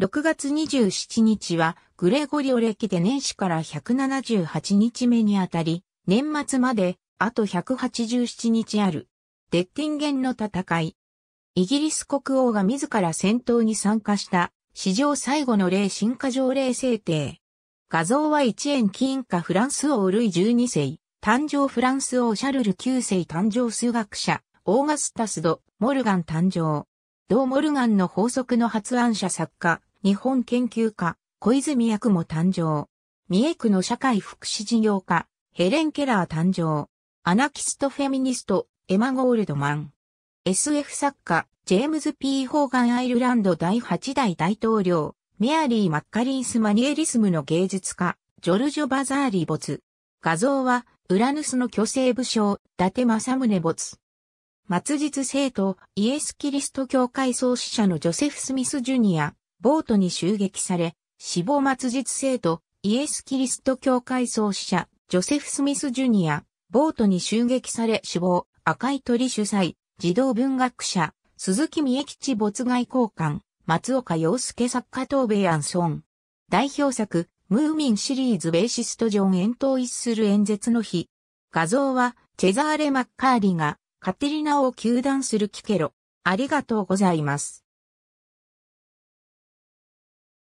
6月27日はグレゴリオ歴で年始から178日目にあたり、年末まであと187日ある。デッティンゲンの戦い。イギリス国王が自ら戦闘に参加した史上最後の霊進化条例制定。画像は1円金貨フランス王ルイ12世、誕生フランス王シャルル9世誕生数学者、オーガスタスド、モルガン誕生。ドー・モルガンの法則の発案者作家、日本研究家、小泉役も誕生。三重区の社会福祉事業家、ヘレン・ケラー誕生。アナキスト・フェミニスト、エマ・ゴールドマン。SF 作家、ジェームズ・ P・ ホーガン・アイルランド第8代大統領、メアリー・マッカリンス・マニエリスムの芸術家、ジョルジョ・バザーリ没。画像は、ウラヌスの巨星武将、伊達政宗没。末日生徒、イエス・キリスト教会創始者のジョセフ・スミス・ジュニア、ボートに襲撃され、死亡末日政党イエス・キリスト教会創始者、ジョセフ・スミス・ジュニア、ボートに襲撃され死亡末日生徒イエスキリスト教会創始者ジョセフスミスジュニアボートに襲撃され死亡赤い鳥主催、児童文学者、鈴木美恵吉没外交官、松岡洋介作家東米アンソン。代表作、ムーミンシリーズベーシストジョン・エント一する演説の日。画像は、チェザーレ・マッカーリが、カテリナを求断するキケロ。ありがとうございます。